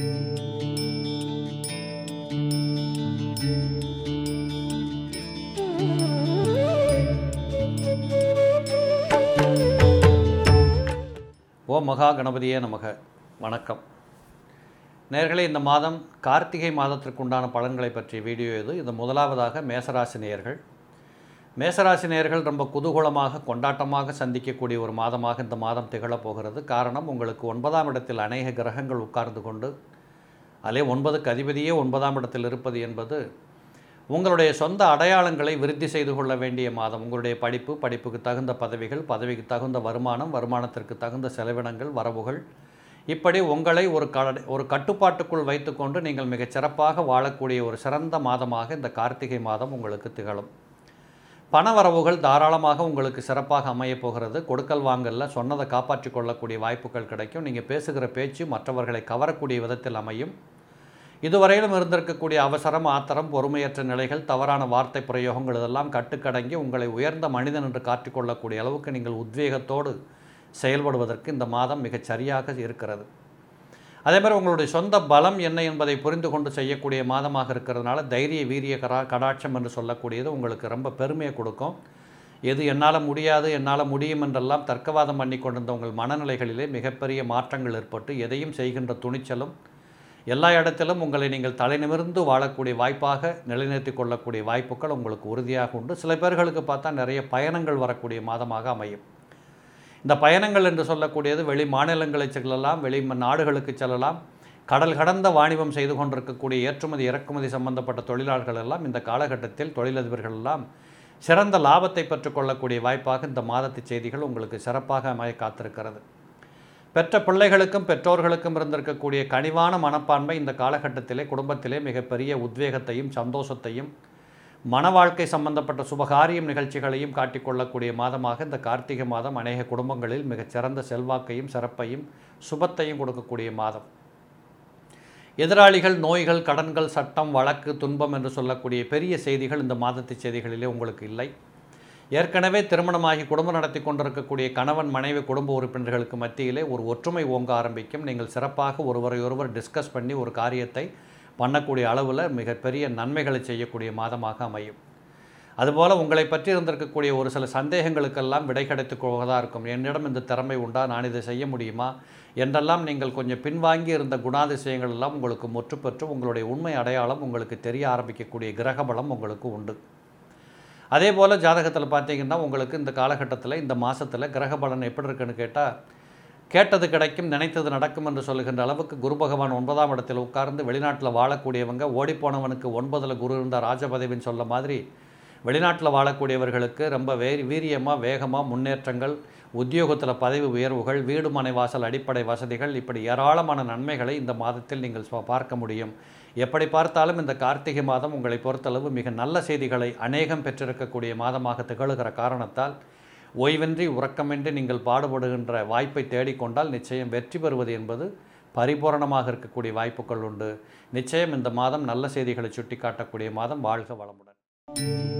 ஓ மகா கணபதியே நமக வணக்கம் நேர்களே இந்த மாதம் கார்த்திகை மாதத்திற்குண்டான பலன்களை பற்றிய வீடியோ இது இது முதலாவதாக மேசராசி நேயர்கள் மேசராசி நேர்கள் ரொம்ப குதூகூலமாக கொண்டாட்டமாக சந்திக்கக்கூடிய ஒரு மாதமாக இந்த மாதம் திகழப்போகிறது காரணம் உங்களுக்கு ஒன்பதாம் இடத்தில் அநேக கிரகங்கள் உட்கார்ந்து கொண்டு அதிலே ஒன்பதுக்கு அதிபதியே ஒன்பதாம் இடத்தில் இருப்பது என்பது உங்களுடைய சொந்த அடையாளங்களை விருத்தி செய்து கொள்ள வேண்டிய மாதம் உங்களுடைய படிப்பு படிப்புக்கு தகுந்த பதவிகள் பதவிக்கு தகுந்த வருமானம் வருமானத்திற்கு தகுந்த செலவினங்கள் வரவுகள் இப்படி உங்களை ஒரு கட ஒரு கட்டுப்பாட்டுக்குள் வைத்துக்கொண்டு நீங்கள் மிகச் சிறப்பாக வாழக்கூடிய ஒரு சிறந்த மாதமாக இந்த கார்த்திகை மாதம் உங்களுக்கு திகழும் பண வரவுகள் தாராளமாக உங்களுக்கு சிறப்பாக அமையப்போகிறது கொடுக்கல் வாங்கலில் சொன்னதை காப்பாற்றி கொள்ளக்கூடிய வாய்ப்புகள் கிடைக்கும் நீங்கள் பேசுகிற பேச்சு மற்றவர்களை கவரக்கூடிய விதத்தில் அமையும் இதுவரையிலும் இருந்திருக்கக்கூடிய அவசரம் ஆத்திரம் பொறுமையற்ற நிலைகள் தவறான வார்த்தை பிரயோகங்கள் இதெல்லாம் கட்டுக்கடங்கி உங்களை உயர்ந்த மனிதன் என்று காட்டிக்கொள்ளக்கூடிய அளவுக்கு நீங்கள் உத்வேகத்தோடு செயல்படுவதற்கு இந்த மாதம் மிகச் சரியாக இருக்கிறது அதே மாதிரி உங்களுடைய சொந்த பலம் என்ன என்பதை புரிந்து கொண்டு செய்யக்கூடிய மாதமாக இருக்கிறதுனால தைரிய வீரிய கரா கடாட்சம் என்று சொல்லக்கூடியது உங்களுக்கு ரொம்ப பெருமையை கொடுக்கும் எது என்னால் முடியாது என்னால் முடியும் என்றெல்லாம் தர்க்கவாதம் பண்ணி கொண்டிருந்த உங்கள் மனநிலைகளிலே மிகப்பெரிய மாற்றங்கள் ஏற்பட்டு எதையும் செய்கின்ற துணிச்சலும் எல்லா இடத்திலும் உங்களை நீங்கள் தலைநிமிர்ந்து வாழக்கூடிய வாய்ப்பாக நிலைநிறுத்தி கொள்ளக்கூடிய வாய்ப்புகள் உங்களுக்கு உறுதியாக உண்டு சில பேர்களுக்கு பார்த்தா நிறைய பயணங்கள் வரக்கூடிய மாதமாக அமையும் இந்த பயணங்கள் என்று சொல்லக்கூடியது வெளி மாநிலங்களை செல்லலாம் வெளி நாடுகளுக்கு செல்லலாம் கடல் கடந்த வாணிபம் செய்து கொண்டிருக்கக்கூடிய ஏற்றுமதி இறக்குமதி சம்பந்தப்பட்ட தொழிலாளர்கள் எல்லாம் இந்த காலகட்டத்தில் தொழிலதிபர்கள் எல்லாம் சிறந்த லாபத்தை பெற்றுக்கொள்ளக்கூடிய வாய்ப்பாக இந்த மாதத்து செய்திகள் உங்களுக்கு சிறப்பாக அமைய காத்திருக்கிறது பெற்ற பிள்ளைகளுக்கும் பெற்றோர்களுக்கும் இருந்திருக்கக்கூடிய கனிவான மனப்பான்மை இந்த காலகட்டத்திலே குடும்பத்திலே மிகப்பெரிய உத்வேகத்தையும் சந்தோஷத்தையும் மன வாழ்க்கை சம்பந்தப்பட்ட சுபகாரியம் நிகழ்ச்சிகளையும் காட்டிக்கொள்ளக்கூடிய மாதமாக இந்த கார்த்திகை மாதம் அநேக குடும்பங்களில் மிகச்சிறந்த செல்வாக்கையும் சிறப்பையும் சுபத்தையும் கொடுக்கக்கூடிய மாதம் எதிராளிகள் நோய்கள் கடன்கள் சட்டம் வழக்கு துன்பம் என்று சொல்லக்கூடிய பெரிய செய்திகள் இந்த மாதத்து செய்திகளிலே உங்களுக்கு இல்லை ஏற்கனவே திருமணமாகி குடும்பம் நடத்தி கொண்டிருக்கக்கூடிய கணவன் மனைவி குடும்ப உறுப்பினர்களுக்கு மத்தியிலே ஒரு ஒற்றுமை ஓங்க ஆரம்பிக்கும் நீங்கள் சிறப்பாக ஒருவரையொருவர் டிஸ்கஸ் பண்ணி ஒரு காரியத்தை பண்ணக்கூடிய அளவில் மிகப்பெரிய நன்மைகளை செய்யக்கூடிய மாதமாக அமையும் அதுபோல் உங்களை பற்றி இருந்திருக்கக்கூடிய ஒரு சில சந்தேகங்களுக்கெல்லாம் விடை கிடைத்து போவதாக இருக்கும் என்னிடம் இந்த திறமை உண்டா நான் இதை செய்ய முடியுமா என்றெல்லாம் நீங்கள் கொஞ்சம் பின்வாங்கி இருந்த குணாதிசயங்கள் எல்லாம் உங்களுக்கு முற்றுப்பெற்று உங்களுடைய உண்மை அடையாளம் உங்களுக்கு தெரிய ஆரம்பிக்கக்கூடிய கிரக பலம் உங்களுக்கு உண்டு அதே போல் ஜாதகத்தில் பார்த்தீங்கன்னா உங்களுக்கு இந்த காலகட்டத்தில் இந்த மாதத்தில் கிரக பலன் எப்படி இருக்குன்னு கேட்டால் கேட்டது கிடைக்கும் நினைத்தது நடக்கும் என்று சொல்லுகின்ற அளவுக்கு குரு பகவான் ஒன்பதாம் இடத்தில் உட்கார்ந்து வெளிநாட்டில் வாழக்கூடியவங்க ஓடிப்போனவனுக்கு ஒன்பதில் குரு இருந்தால் ராஜபதவின்னு சொல்ல மாதிரி வெளிநாட்டில் வாழக்கூடியவர்களுக்கு ரொம்ப வே வீரியமாக வேகமாக முன்னேற்றங்கள் உத்தியோகத்தில் பதவி உயர்வுகள் வீடு மனை வாசல் அடிப்படை வசதிகள் இப்படி ஏராளமான நன்மைகளை இந்த மாதத்தில் நீங்கள் பார்க்க முடியும் எப்படி பார்த்தாலும் இந்த கார்த்திகை மாதம் உங்களை பொறுத்தளவு மிக நல்ல செய்திகளை அநேகம் பெற்றிருக்கக்கூடிய மாதமாக திகழுகிற காரணத்தால் ஓய்வின்றி உறக்கமின்றி நீங்கள் பாடுபடுகின்ற வாய்ப்பை தேடிக்கொண்டால் நிச்சயம் வெற்றி பெறுவது என்பது பரிபூரணமாக இருக்கக்கூடிய வாய்ப்புகள் உண்டு நிச்சயம் இந்த மாதம் நல்ல செய்திகளை சுட்டிக்காட்டக்கூடிய மாதம் வாழ்க வளமுடன்